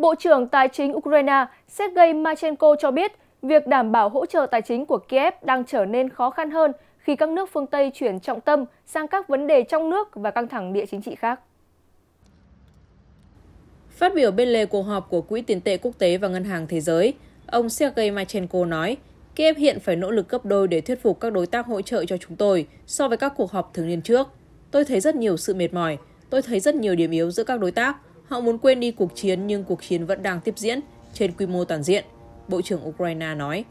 Bộ trưởng Tài chính Ukraine Sergei Machenko cho biết việc đảm bảo hỗ trợ tài chính của Kiev đang trở nên khó khăn hơn khi các nước phương Tây chuyển trọng tâm sang các vấn đề trong nước và căng thẳng địa chính trị khác. Phát biểu bên lề cuộc họp của Quỹ tiền tệ quốc tế và Ngân hàng Thế giới, ông Sergei Machenko nói, Kiev hiện phải nỗ lực gấp đôi để thuyết phục các đối tác hỗ trợ cho chúng tôi so với các cuộc họp thường niên trước. Tôi thấy rất nhiều sự mệt mỏi, tôi thấy rất nhiều điểm yếu giữa các đối tác, Họ muốn quên đi cuộc chiến nhưng cuộc chiến vẫn đang tiếp diễn trên quy mô toàn diện, Bộ trưởng Ukraine nói.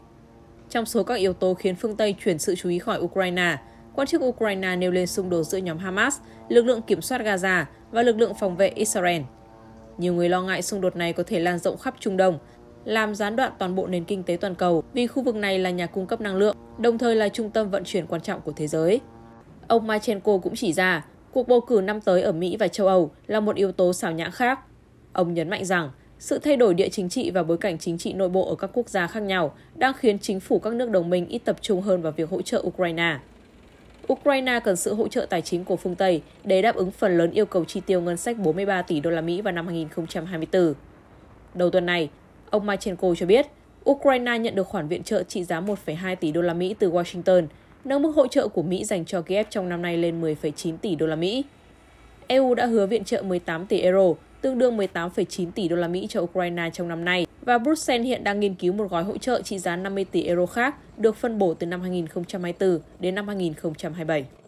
Trong số các yếu tố khiến phương Tây chuyển sự chú ý khỏi Ukraine, quan chức Ukraine nêu lên xung đột giữa nhóm Hamas, lực lượng kiểm soát Gaza và lực lượng phòng vệ Israel. Nhiều người lo ngại xung đột này có thể lan rộng khắp Trung Đông, làm gián đoạn toàn bộ nền kinh tế toàn cầu vì khu vực này là nhà cung cấp năng lượng, đồng thời là trung tâm vận chuyển quan trọng của thế giới. Ông Machenko cũng chỉ ra Cuộc bầu cử năm tới ở Mỹ và châu Âu là một yếu tố xảo nhã khác. Ông nhấn mạnh rằng, sự thay đổi địa chính trị và bối cảnh chính trị nội bộ ở các quốc gia khác nhau đang khiến chính phủ các nước đồng minh ít tập trung hơn vào việc hỗ trợ Ukraine. Ukraine cần sự hỗ trợ tài chính của phương Tây để đáp ứng phần lớn yêu cầu chi tiêu ngân sách 43 tỷ đô la Mỹ vào năm 2024. Đầu tuần này, ông Machenko cho biết Ukraine nhận được khoản viện trợ trị giá 1,2 tỷ đô la Mỹ từ Washington nâng mức hỗ trợ của Mỹ dành cho Kiev trong năm nay lên 10,9 tỷ đô la Mỹ. EU đã hứa viện trợ 18 tỷ euro, tương đương 18,9 tỷ đô la Mỹ cho Ukraine trong năm nay và Bruxelles hiện đang nghiên cứu một gói hỗ trợ trị giá 50 tỷ euro khác được phân bổ từ năm 2024 đến năm 2027.